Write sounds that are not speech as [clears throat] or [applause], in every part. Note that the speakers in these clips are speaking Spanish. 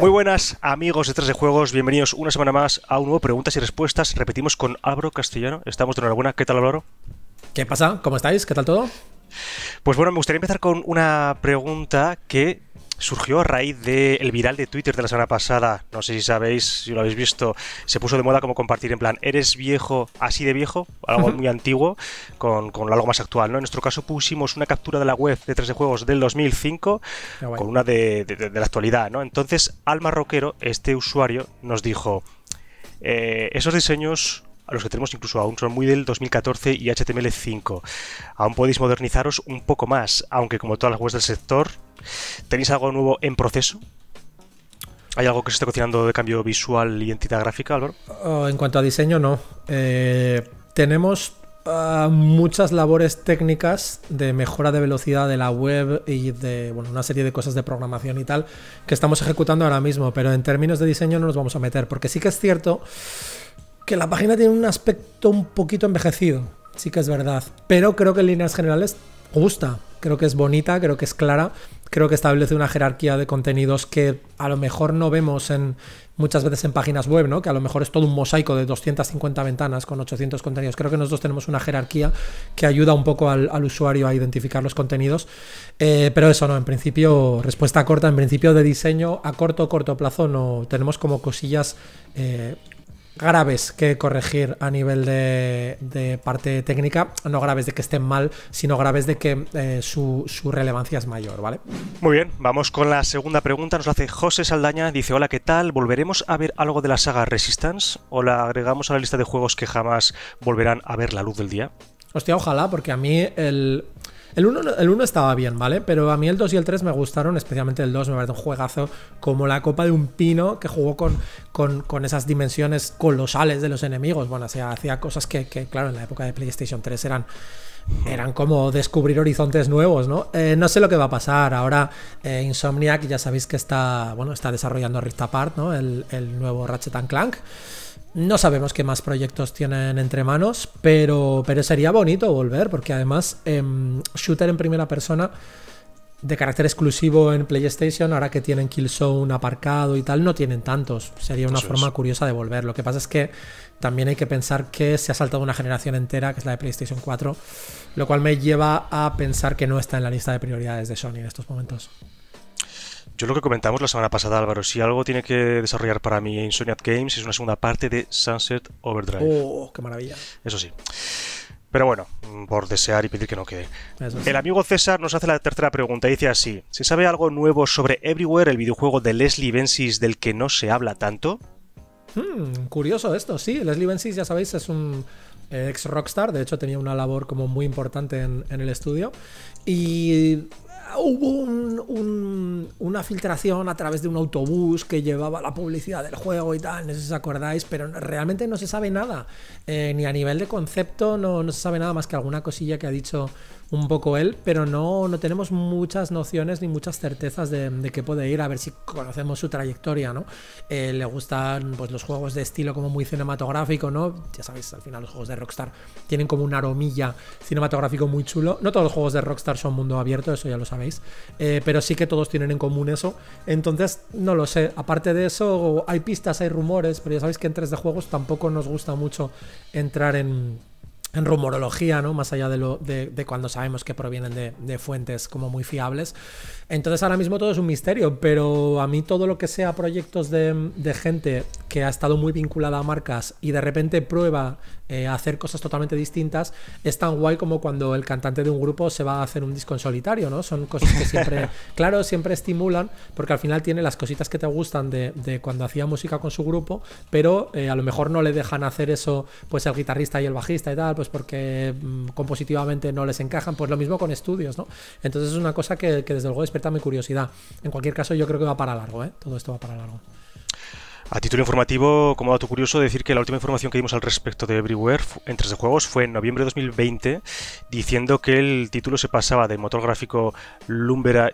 Muy buenas amigos de Tres de Juegos, bienvenidos una semana más a un nuevo Preguntas y Respuestas. Repetimos con abro Castellano, estamos de enhorabuena. ¿Qué tal Álvaro? ¿Qué pasa? ¿Cómo estáis? ¿Qué tal todo? Pues bueno, me gustaría empezar con una pregunta que surgió a raíz del viral de Twitter de la semana pasada. No sé si sabéis, si lo habéis visto, se puso de moda como compartir en plan, eres viejo, así de viejo, algo muy antiguo, con, algo más actual. ¿no? En nuestro caso pusimos una captura de la web de 3D Juegos del 2005 con una de, de, la actualidad. ¿no? Entonces, Alma Roquero, este usuario, nos dijo, eh, esos diseños los que tenemos incluso aún son muy del 2014 y HTML5. Aún podéis modernizaros un poco más, aunque como todas las webs del sector, ¿tenéis algo nuevo en proceso? ¿Hay algo que se esté cocinando de cambio visual, y entidad gráfica, Álvaro? Oh, en cuanto a diseño, no. Eh, tenemos ah, muchas labores técnicas de mejora de velocidad de la web y de bueno, una serie de cosas de programación y tal que estamos ejecutando ahora mismo, pero en términos de diseño no nos vamos a meter, porque sí que es cierto que la página tiene un aspecto un poquito envejecido, sí que es verdad, pero creo que en líneas generales gusta, creo que es bonita, creo que es clara, creo que establece una jerarquía de contenidos que a lo mejor no vemos en muchas veces en páginas web, ¿no? Que a lo mejor es todo un mosaico de 250 ventanas con 800 contenidos. Creo que nosotros tenemos una jerarquía que ayuda un poco al, usuario a identificar los contenidos. Eh, pero eso no, en principio, respuesta corta, en principio de diseño a corto corto plazo no tenemos como cosillas eh, graves que corregir a nivel de, parte técnica, no graves de que estén mal, sino graves de que eh, su, su, relevancia es mayor, ¿vale? Muy bien, vamos con la segunda pregunta, nos la hace José Saldaña, dice, hola, ¿qué tal? ¿Volveremos a ver algo de la saga Resistance o la agregamos a la lista de juegos que jamás volverán a ver la luz del día? Hostia, ojalá, porque a mí el, el 1 uno, estaba bien, ¿vale? Pero a mí el 2 y el 3 me gustaron, especialmente el 2, me parece un juegazo como la copa de un pino que jugó con, con, esas dimensiones colosales de los enemigos. Bueno, hacía, hacía cosas que, claro, en la época de PlayStation 3 eran eran como descubrir horizontes nuevos, ¿no? Eh, no sé lo que va a pasar. Ahora eh, Insomniac ya sabéis que está, bueno, está desarrollando Rift Apart, ¿no? El, el nuevo Ratchet Clank. No sabemos qué más proyectos tienen entre manos, pero, pero sería bonito volver, porque además em, shooter en primera persona de carácter exclusivo en PlayStation, ahora que tienen Killzone aparcado y tal, no tienen tantos. Sería una forma curiosa de volver. Lo que pasa es que también hay que pensar que se ha saltado una generación entera, que es la de PlayStation 4, lo cual me lleva a pensar que no está en la lista de prioridades de Sony en estos momentos yo lo que comentamos la semana pasada, Álvaro, si algo tiene que desarrollar para mí Insomniac Games es una segunda parte de Sunset Overdrive. ¡Oh, qué maravilla! Eso sí. Pero bueno, por desear y pedir que no quede. el amigo César nos hace la tercera pregunta. y Dice así: ¿Se sabe algo nuevo sobre Everywhere, el videojuego de Leslie Bensis del que no se habla tanto? Hmm, curioso esto, sí. Leslie Bensis, ya sabéis, es un eh, ex rockstar. De hecho, tenía una labor como muy importante en, el estudio. Y ah, hubo un una filtración a través de un autobús que llevaba la publicidad del juego y tal, no sé si os acordáis, pero realmente no se sabe nada, eh, ni a nivel de concepto, no, no se sabe nada más que alguna cosilla que ha dicho un poco él, pero no, no tenemos muchas nociones ni muchas certezas de, de qué puede ir, a ver si conocemos su trayectoria, ¿no? Eh, le gustan pues, los juegos de estilo como muy cinematográfico, ¿no? Ya sabéis, al final los juegos de Rockstar tienen como una aromilla cinematográfico muy chulo. No todos los juegos de Rockstar son mundo abierto, eso ya lo sabéis, eh, pero sí que todos tienen en común eso. Entonces, no lo sé, aparte de eso, hay pistas, hay rumores, pero ya sabéis que en 3D juegos tampoco nos gusta mucho entrar en en rumorología, ¿no? Más allá de, lo, de, cuando sabemos que provienen de, de, fuentes como muy fiables. Entonces ahora mismo todo es un misterio, pero a mí todo lo que sea proyectos de, gente que ha estado muy vinculada a marcas y de repente prueba eh, hacer cosas totalmente distintas, es tan guay como cuando el cantante de un grupo se va a hacer un disco en solitario, ¿no? Son cosas que siempre, [laughs] claro, siempre estimulan, porque al final tiene las cositas que te gustan de, cuando hacía música con su grupo, pero eh, a lo mejor no le dejan hacer eso, pues el guitarrista y el bajista y tal, pues porque mm, compositivamente no les encajan, pues lo mismo con estudios, ¿no? Entonces es una cosa que, que desde luego desperta mi curiosidad. En cualquier caso, yo creo que va para largo, ¿eh? Todo esto va para largo. A título informativo, como dato curioso, decir que la última información que dimos al respecto de Everywhere en 3D Juegos fue en noviembre de 2020, diciendo que el título se pasaba del motor gráfico Lumber,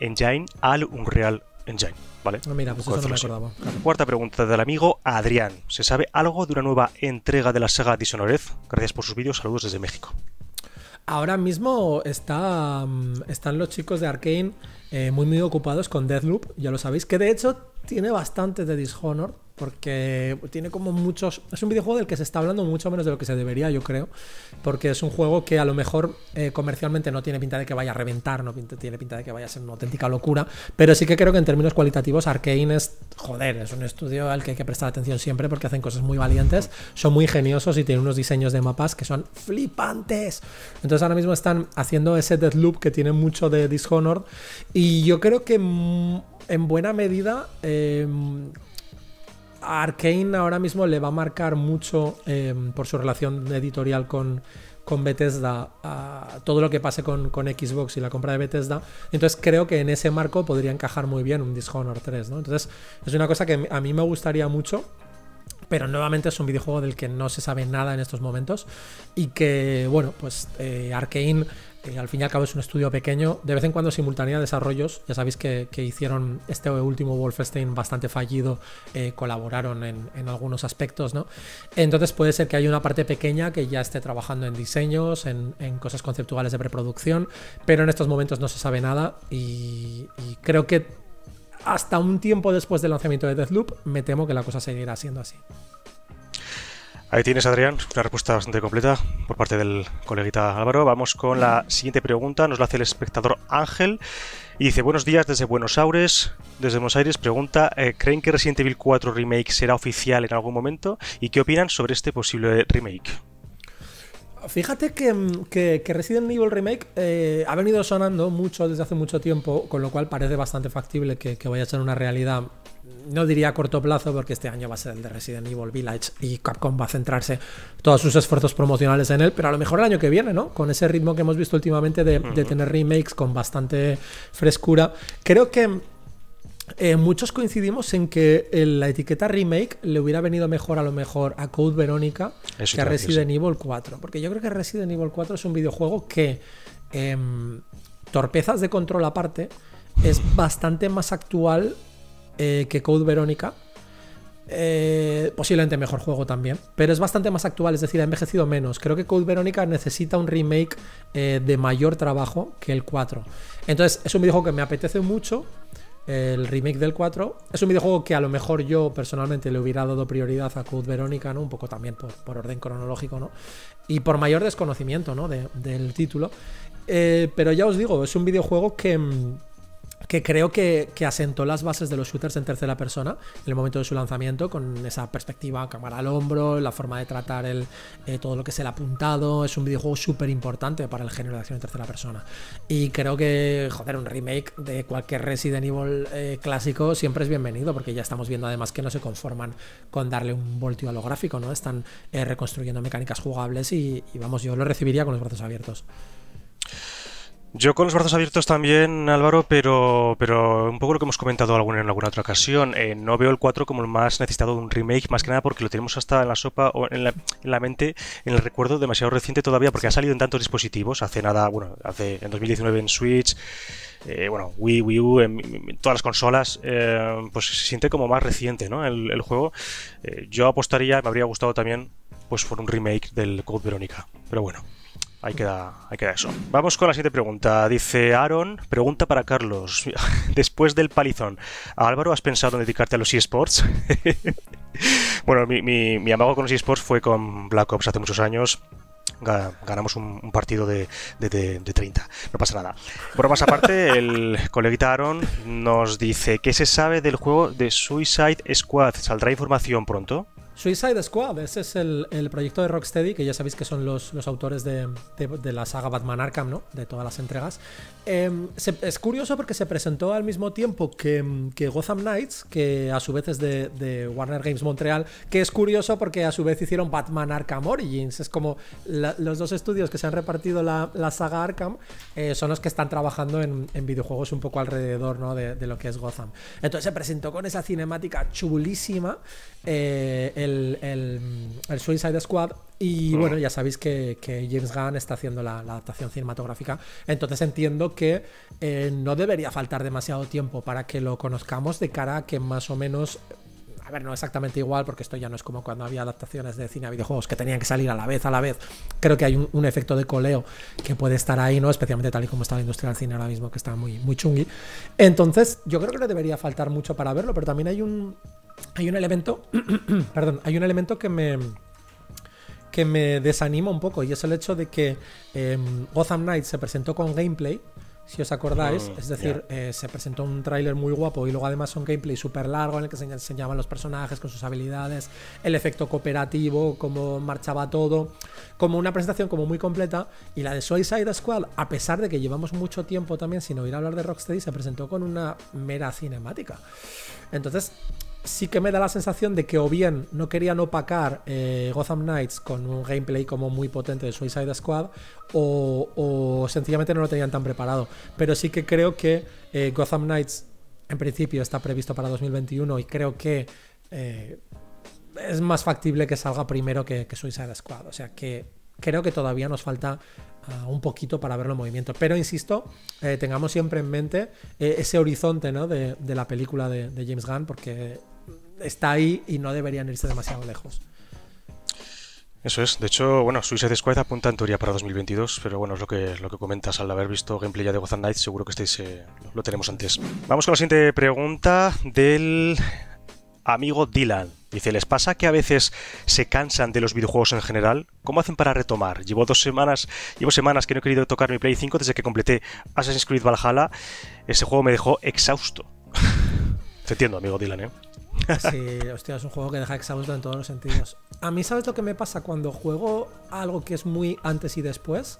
Engine al Unreal Engine. ¿Vale? Ah, mira, pues eso no me acordaba. Cuarta pregunta del amigo Adrián. ¿Se sabe algo de una nueva entrega de la saga Dishonored? Gracias por sus vídeos. Saludos desde México. Ahora mismo mm, están los chicos de Arkane eh, muy muy ocupados con Deathloop, ya lo sabéis, que de hecho tiene bastante de Dishonored, porque tiene como muchos... Es un videojuego del que se está hablando mucho menos de lo que se debería, yo creo, porque es un juego que a lo mejor eh, comercialmente no tiene pinta de que vaya a reventar, no tiene pinta de que vaya a ser una auténtica locura, pero sí que creo que en términos cualitativos Arkane es, joder, es un estudio al que hay que prestar atención siempre porque hacen cosas muy valientes, son muy ingeniosos y tienen unos diseños de mapas que son flipantes. Entonces ahora mismo están haciendo ese Deathloop que tiene mucho de Dishonored y yo creo que mm, en buena medida eh, Arcane Arkane ahora mismo le va a marcar mucho em, por su relación editorial con, con Bethesda todo lo que pase con, Xbox y la compra de Bethesda. Entonces creo que en ese marco podría encajar muy bien un Dishonored 3, ¿no? Entonces es una cosa que a mí me gustaría mucho. Pero nuevamente es un videojuego del que no se sabe nada en estos momentos. Y que, bueno, pues eh, Arkane al fin y al cabo es un estudio pequeño, de vez en cuando de desarrollos. Ya sabéis que, hicieron este último Wolfenstein bastante fallido, eh, colaboraron en, algunos aspectos, ¿no? Entonces puede ser que haya una parte pequeña que ya esté trabajando en diseños, en, cosas conceptuales de preproducción, pero en estos momentos no se sabe nada y, y creo que hasta un tiempo después del lanzamiento de Deathloop me temo que la cosa seguirá siendo así. Ahí tienes, Adrián, una respuesta bastante completa por parte del coleguita Álvaro. Vamos con la siguiente pregunta, nos la hace el espectador Ángel y dice, buenos días desde Buenos Aires, desde Buenos Aires, pregunta, eh, ¿creen que Resident Evil 4 Remake será oficial en algún momento? ¿Y qué opinan sobre este posible remake? Fíjate que, mm, que, Resident Evil Remake eh, ha venido sonando mucho desde hace mucho tiempo, con lo cual parece bastante factible que, que vaya a ser una realidad no diría a corto plazo, porque este año va a ser el de Resident Evil Village y Capcom va a centrarse todos sus esfuerzos promocionales en él, pero a lo mejor el año que viene, ¿no? Con ese ritmo que hemos visto últimamente de, tener remakes con bastante frescura. Creo que eh, muchos coincidimos en que la etiqueta remake le hubiera venido mejor a lo mejor a Code Verónica que a Resident Evil 4, porque yo creo que Resident Evil 4 es un videojuego que em, torpezas de control aparte es bastante más actual eh, que Code Verónica. Eh, posiblemente mejor juego también, pero es bastante más actual, es decir, ha envejecido menos. Creo que Code Verónica necesita un remake eh, de mayor trabajo que el 4. Entonces, es un videojuego que me apetece mucho, el remake del 4. Es un videojuego que a lo mejor yo personalmente le hubiera dado prioridad a Code Verónica, ¿no? Un poco también por, orden cronológico, ¿no? Y por mayor desconocimiento, ¿no? del título. pero ya os digo, es un videojuego que mm, que creo que, asentó las bases de los shooters en tercera persona en el momento de su lanzamiento, con esa perspectiva, cámara al hombro, la forma de tratar eh, todo lo que es el apuntado. Es un videojuego súper importante para el género de acción en tercera persona. Y creo que, joder, un remake de cualquier Resident Evil eh, clásico siempre es bienvenido, porque ya estamos viendo además que no se conforman con darle un voltio a lo gráfico, ¿no? Están eh, reconstruyendo mecánicas jugables y, y vamos, yo lo recibiría con los brazos abiertos. Yo con los brazos abiertos también, Álvaro, pero, pero un poco lo que hemos comentado alguna, en alguna otra ocasión. Eh, no veo el 4 como el más necesitado de un remake, más que nada porque lo tenemos hasta en la sopa o en la, mente, en el recuerdo demasiado reciente todavía, porque ha salido en tantos dispositivos. Hace nada, bueno, hace en 2019 en Switch, eh, bueno, Wii, Wii U, en, todas las consolas, eh, pues se siente como más reciente, ¿no? El, el juego. yo apostaría, me habría gustado también, pues por un remake del Code Verónica, pero bueno. Ahí queda, eso. Vamos con la siguiente pregunta. Dice Aaron, pregunta para Carlos. [laughs] Después del palizón, Álvaro, ¿has pensado en dedicarte a los eSports? [laughs] bueno, mi, amago con los eSports fue con Black Ops hace muchos años. Ganamos un, partido de, de, 30. No pasa nada. Por más aparte, el [laughs] coleguita Aaron nos dice: ¿Qué se sabe del juego de Suicide Squad? ¿Saldrá información pronto? Suicide Squad, ese es el, proyecto de Rocksteady, que ya sabéis que son los, autores de, la saga Batman Arkham, ¿no? De todas las entregas. Em, es curioso porque se presentó al mismo tiempo que, Gotham Knights, que a su vez es de, Warner Games Montreal, que es curioso porque a su vez hicieron Batman Arkham Origins. Es como los dos estudios que se han repartido la, saga Arkham eh, son los que están trabajando en, videojuegos un poco alrededor, De, lo que es Gotham. Entonces se presentó con esa cinemática chulísima. Eh, el, Suicide Squad. Y bueno, ya sabéis que, James Gunn está haciendo la, adaptación cinematográfica. Entonces entiendo que eh, no debería faltar demasiado tiempo para que lo conozcamos de cara a que más o menos a ver, no exactamente igual, porque esto ya no es como cuando había adaptaciones de cine a videojuegos que tenían que salir a la vez, a la vez. Creo que hay un, efecto de coleo que puede estar ahí, ¿no? Especialmente tal y como está la industria del cine ahora mismo, que está muy, muy chungui. Entonces, yo creo que no debería faltar mucho para verlo, pero también hay un, hay un elemento, [clears throat] perdón, hay un elemento que me que me desanima un poco y es el hecho de que em, Gotham Knight se presentó con gameplay, si os acordáis, ah, es decir, eh, se presentó un tráiler muy guapo y luego además un gameplay súper largo en el que se enseñaban los personajes con sus habilidades, el efecto cooperativo, cómo marchaba todo, como una presentación como muy completa y la de Suicide Squad, a pesar de que llevamos mucho tiempo también sin oír hablar de Rocksteady, se presentó con una mera cinemática. Entonces, sí que me da la sensación de que o bien no querían opacar eh, Gotham Knights con un gameplay como muy potente de Suicide Squad o, sencillamente no lo tenían tan preparado. Pero sí que creo que eh, Gotham Knights en principio está previsto para 2021 y creo que eh, es más factible que salga primero que, que Suicide Squad. O sea que creo que todavía nos falta Ah, un poquito para ver los movimientos. Pero insisto, eh, tengamos siempre en mente eh, ese horizonte de, la película de, James Gunn, porque está ahí y no deberían irse demasiado lejos. Eso es, de hecho, bueno, Suicide Squad apunta en teoría para 2022, pero bueno, es lo que, lo que comentas, al haber visto gameplay ya de Gotham Night. seguro que estáis, eh, lo tenemos antes. Vamos con la siguiente pregunta del amigo Dylan. Dice, ¿les pasa que a veces se cansan de los videojuegos en general? ¿Cómo hacen para retomar? Llevo dos semanas, llevo semanas que no he querido tocar mi Play 5 desde que completé Assassin's Creed Valhalla. Ese juego me dejó exhausto. [laughs] Te entiendo, amigo Dylan, ¿eh? Sí, hostia, es un juego que deja exhausto en todos los sentidos. A mí, ¿sabes lo que me pasa cuando juego algo que es muy antes y después?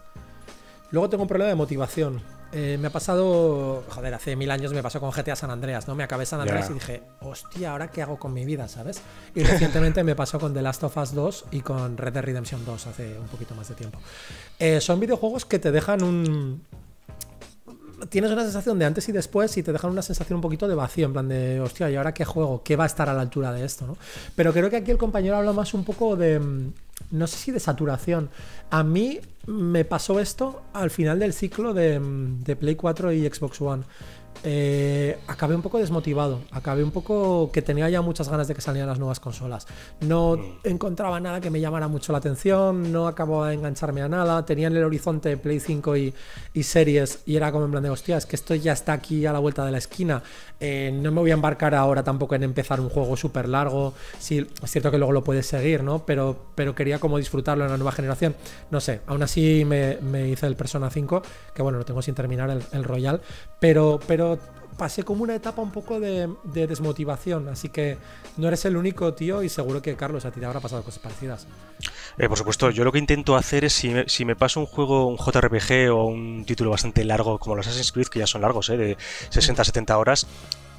Luego tengo un problema de motivación eh, me ha pasado, joder, hace mil años me pasó con GTA San Andreas, ¿no? Me acabé San Andreas y dije, hostia, ¿ahora qué hago con mi vida, sabes? Y recientemente me pasó con The Last of Us 2 y con Red Dead Redemption 2 hace un poquito más de tiempo. Eh, son videojuegos que te dejan un, tienes una sensación de antes y después y te dejan una sensación un poquito de vacío, en plan de, hostia, ¿y ahora qué juego? ¿Qué va a estar a la altura de esto? Pero creo que aquí el compañero habla más un poco de, mm, no sé si de saturación. A mí me pasó esto al final del ciclo de, mm, de Play 4 y Xbox One. Eh, acabé un poco desmotivado, acabé un poco que tenía ya muchas ganas de que salieran las nuevas consolas. No mm. encontraba nada que me llamara mucho la atención, no acabo de engancharme a nada, tenía en el horizonte Play 5 y, series y era como en plan de, hostias que esto ya está aquí a la vuelta de la esquina, eh, no me voy a embarcar ahora tampoco en empezar un juego súper largo, es cierto que luego lo puedes seguir, ¿no? Pero, pero quería como disfrutarlo en la nueva generación, no sé, aún así me, me hice el Persona 5, que bueno, lo tengo sin terminar el, Royal, pero... pero pasé como una etapa un poco de, desmotivación, así que no eres el único, tío, y seguro que, Carlos, a ti te habrá pasado cosas parecidas. Eh, por supuesto, yo lo que intento hacer es, si me, si paso un juego, un JRPG o un título bastante largo, como los Assassin's Creed, que ya son largos, eh, de 60-70 horas,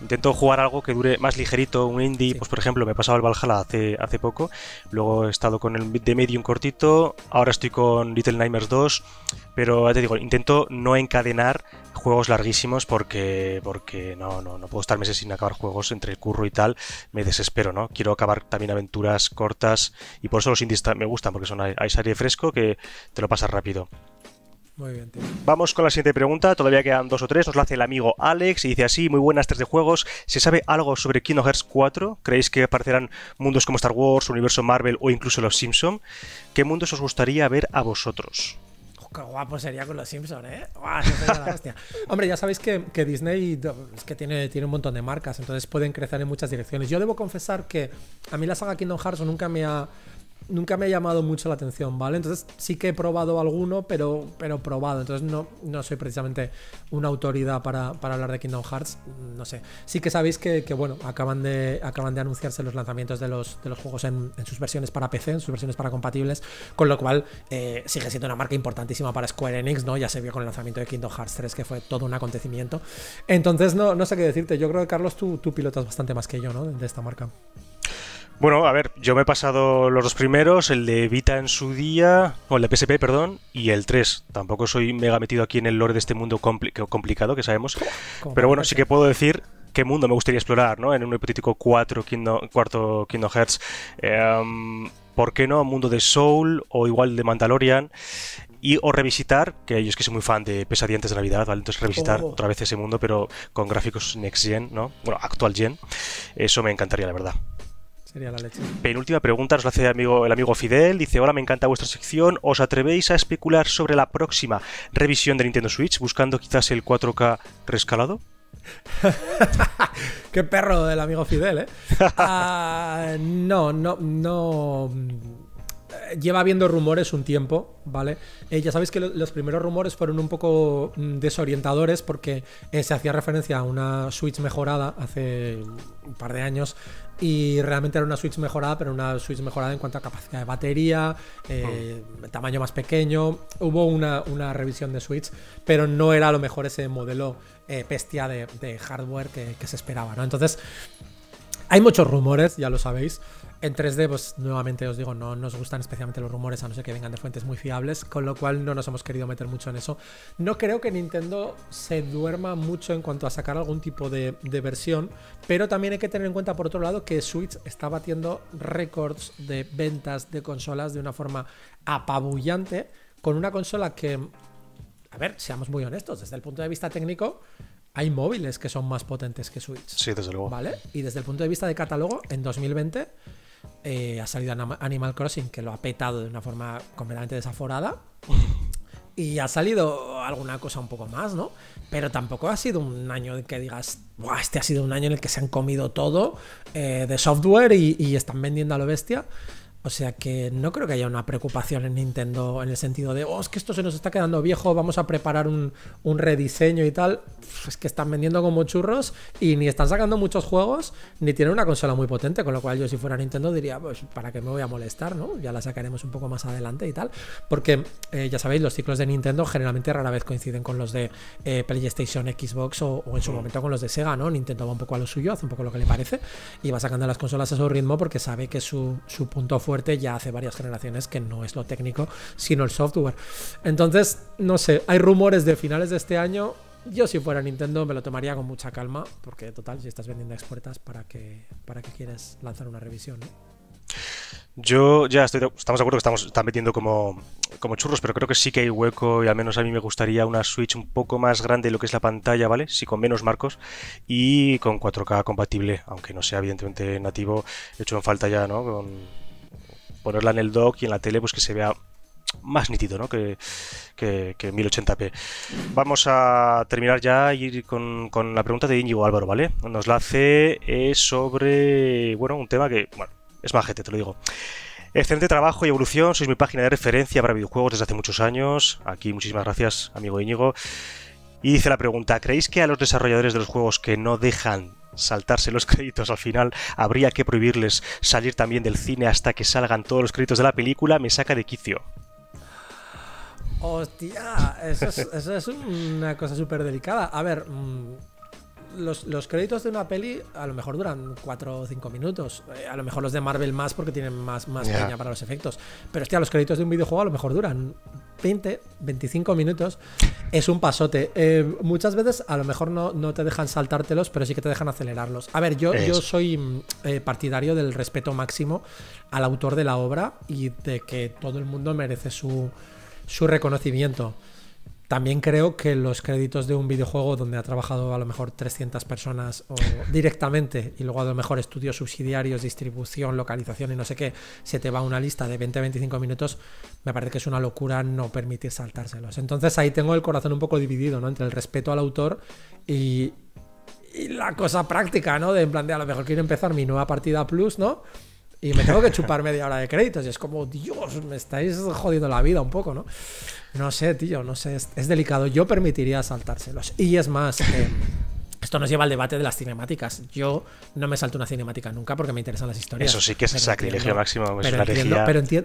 intento jugar algo que dure más ligerito, un indie. Pues por ejemplo, me he pasado el Valhalla hace, hace poco. Luego he estado con el de Medium cortito. Ahora estoy con Little Nightmares 2. Pero ya te digo, intento no encadenar juegos larguísimos porque, porque no, no, puedo estar meses sin acabar juegos entre el curro y tal. Me desespero, ¿no? Quiero acabar también aventuras cortas y por eso los indies me gustan porque son hay, fresco que te lo pasas rápido. Muy bien, tío. Vamos con la siguiente pregunta. Todavía quedan dos o tres. Nos la hace el amigo Alex y dice así: Muy buenas tres de juegos. ¿Se sabe algo sobre Kingdom Hearts 4? ¿Creéis que aparecerán mundos como Star Wars, Universo Marvel o incluso Los Simpson? ¿Qué mundos os gustaría ver a vosotros? qué guapo sería con los Simpsons, ¿eh? la [laughs] Hombre, ya sabéis que, que, Disney es que tiene, tiene un montón de marcas, entonces pueden crecer en muchas direcciones. Yo debo confesar que a mí la saga Kingdom Hearts nunca me ha nunca me ha llamado mucho la atención, ¿vale? Entonces sí que he probado alguno, pero, pero probado. Entonces no, no soy precisamente una autoridad para, para hablar de Kingdom Hearts, no sé. Sí que sabéis que, bueno, acaban de, acaban de anunciarse los lanzamientos de los, de los juegos en, sus versiones para PC, en sus versiones para compatibles, con lo cual eh, sigue siendo una marca importantísima para Square Enix, ¿no? Ya se vio con el lanzamiento de Kingdom Hearts 3, que fue todo un acontecimiento. Entonces no, sé qué decirte, yo creo que Carlos, tú, tú pilotas bastante más que yo, ¿no? De esta marca. Bueno, a ver, yo me he pasado los dos primeros, el de Vita en su día, o el de PSP, perdón, y el 3. Tampoco soy mega metido aquí en el lore de este mundo complicado que sabemos. Pero bueno, sí que puedo decir qué mundo me gustaría explorar, ¿no? En un hipotético 4 Kingdom, cuarto Kingdom Hearts. Em, ¿Por qué no? mundo de Soul o igual de Mandalorian. Y o revisitar, que yo es que soy muy fan de Pesadientes de Navidad, ¿vale? Entonces revisitar oh. otra vez ese mundo, pero con gráficos next gen, ¿no? Bueno, actual gen. Eso me encantaría, la verdad. Sería la leche. Penúltima pregunta nos la hace el amigo, Fidel. Dice, hola, me encanta vuestra sección. ¿Os atrevéis a especular sobre la próxima revisión de Nintendo Switch buscando quizás el 4K rescalado? [laughs] Qué perro del amigo Fidel, ¿eh? [laughs] Ah, no, no, no mm, lleva habiendo rumores un tiempo, ¿vale? Eh, ya sabéis que los primeros rumores fueron un poco mm, desorientadores porque eh, se hacía referencia a una Switch mejorada hace un par de años y realmente era una Switch mejorada, pero una Switch mejorada en cuanto a capacidad de batería, eh, mm. tamaño más pequeño. Hubo una, revisión de Switch, pero no era a lo mejor ese modelo eh, bestia de, hardware que, que, se esperaba, ¿no? Entonces, hay muchos rumores, ya lo sabéis. En 3D, pues nuevamente os digo, no nos gustan especialmente los rumores, a no ser que vengan de fuentes muy fiables, con lo cual no nos hemos querido meter mucho en eso. No creo que Nintendo se duerma mucho en cuanto a sacar algún tipo de, versión, pero también hay que tener en cuenta, por otro lado, que Switch está batiendo récords de ventas de consolas de una forma apabullante, con una consola que, a ver, seamos muy honestos, desde el punto de vista técnico, hay móviles que son más potentes que Switch. Sí, desde luego. ¿Vale? Y desde el punto de vista de catálogo, en 2020 eh, ha salido Animal Crossing, que lo ha petado de una forma completamente desaforada. y ha salido alguna cosa un poco más, ¿no? Pero tampoco ha sido un año en que digas, este ha sido un año en el que se han comido todo eh, de software y, y están vendiendo a lo bestia. O sea que no creo que haya una preocupación en Nintendo en el sentido de, oh, es que esto se nos está quedando viejo, vamos a preparar un, rediseño y tal. Es que están vendiendo como churros y ni están sacando muchos juegos, ni tienen una consola muy potente, con lo cual yo si fuera Nintendo diría, pues, ¿para qué me voy a molestar? ¿no? Ya la sacaremos un poco más adelante y tal. Porque eh, ya sabéis, los ciclos de Nintendo generalmente rara vez coinciden con los de eh, PlayStation, Xbox o, en su mm. momento con los de Sega, ¿no? Nintendo va un poco a lo suyo, hace un poco lo que le parece y va sacando las consolas a su ritmo porque sabe que su, su punto ya hace varias generaciones, que no es lo técnico, sino el software. Entonces, no sé, hay rumores de finales de este año. Yo si fuera Nintendo me lo tomaría con mucha calma, porque total, si estás vendiendo expuertas, ¿para qué, para que quieres lanzar una revisión? Yo ya estoy, estamos de acuerdo que estamos están metiendo como, como churros, pero creo que sí que hay hueco y al menos a mí me gustaría una Switch un poco más grande de lo que es la pantalla, ¿vale? si con menos marcos y con 4K compatible, aunque no sea evidentemente nativo, hecho en falta ya, ¿no? Con ponerla en el doc y en la tele pues que se vea más nítido ¿no? que, que, 1080p. Vamos a terminar ya y ir con, la pregunta de Íñigo Álvaro, ¿vale? Nos la hace eh, sobre, bueno, un tema que, bueno, es majete, te lo digo. Excelente trabajo y evolución, sois mi página de referencia para videojuegos desde hace muchos años. Aquí muchísimas gracias, amigo Íñigo. Y dice la pregunta, ¿creéis que a los desarrolladores de los juegos que no dejan saltarse los [laughs] créditos al final, habría que prohibirles salir también del cine hasta que salgan todos los créditos de la película, me saca de quicio. Hostia, eso es, una cosa súper delicada. A ver, mm, los, créditos de una peli a lo mejor duran 4 o 5 minutos. Eh, a lo mejor los de Marvel más porque tienen más, más para los efectos. Pero hostia, los créditos de un videojuego a lo mejor duran 20, 25 minutos. Es un pasote. Eh, muchas veces a lo mejor no, te dejan saltártelos, pero sí que te dejan acelerarlos. A ver, yo, yo soy mm, eh, partidario del respeto máximo al autor de la obra y de que todo el mundo merece su reconocimiento. También creo que los créditos de un videojuego donde ha trabajado a lo mejor 300 personas [laughs] directamente y luego a lo mejor estudios subsidiarios, distribución, localización y no sé qué, se te va una lista de 20-25 minutos, me parece que es una locura no permitir saltárselos. Entonces ahí tengo el corazón un poco dividido, ¿no? Entre el respeto al autor y, y la cosa práctica, ¿no? De en plan de a lo mejor quiero empezar mi nueva partida plus, ¿no? y me tengo que chupar media hora de créditos. Y es como, Dios, me estáis jodiendo la vida un poco, ¿no? No sé, tío, no sé, es, delicado. Yo permitiría saltárselos. Y es más, eh, esto nos lleva al debate de las cinemáticas. Yo no me salto una cinemática nunca porque me interesan las historias. Eso sí que es pero sacrilegio máximo.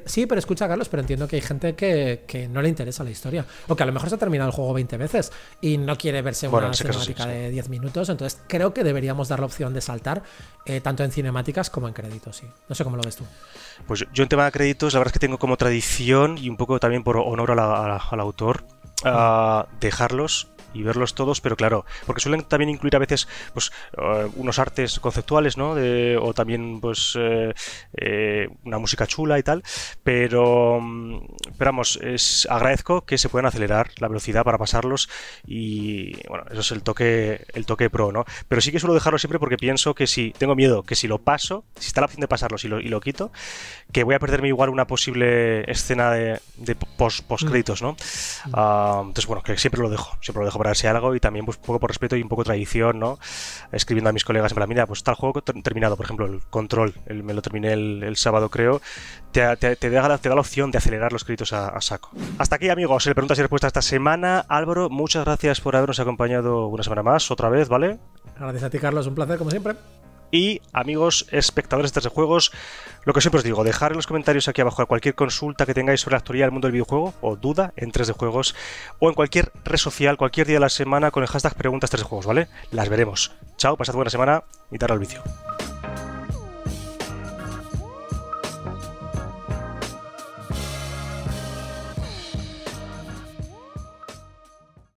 sí, pero escucha, Carlos, pero entiendo que hay gente que, no le interesa la historia. Porque a lo mejor se ha terminado el juego 20 veces y no quiere verse una cinemática de 10 minutos. Entonces creo que deberíamos dar la opción de saltar eh, tanto en cinemáticas como en créditos. No sé cómo lo ves tú. Pues yo en tema de créditos, la verdad es que tengo como tradición y un poco también por honor al autor, dejarlos y verlos todos, pero claro, porque suelen también incluir a veces pues, eh, unos artes conceptuales, ¿no? o también pues eh, eh, una música chula y tal, pero, esperamos, mm, vamos, agradezco que se puedan acelerar la velocidad para pasarlos y bueno, eso es el toque, el toque pro, ¿no? Pero sí que suelo dejarlo siempre porque pienso que si tengo miedo, que si lo paso, si está la opción de pasarlo y lo quito, que voy a perderme igual una posible escena de, de post, créditos, ¿no? Mm. Ah, entonces bueno, que siempre lo dejo, siempre lo dejo algo y también pues un poco por respeto y un poco tradición, ¿no? Escribiendo a mis colegas, en la mira, pues tal juego terminado, por ejemplo, el Control, el, me lo terminé el, sábado creo, te, te, da, la, opción de acelerar los créditos a, saco. Hasta aquí amigos, el preguntas y respuestas esta semana. Álvaro, muchas gracias por habernos acompañado una semana más, otra vez, ¿vale? Gracias a ti Carlos, un placer como siempre. Y amigos, espectadores de juegos, lo que siempre os digo, dejar en los comentarios aquí abajo cualquier consulta que tengáis sobre la actualidad del mundo del videojuego o duda en 3 de juegos o en cualquier red social, cualquier día de la semana con el hashtag preguntas 3 de juegos, ¿vale? Las veremos. Chao, pasad buena semana y dar al vicio.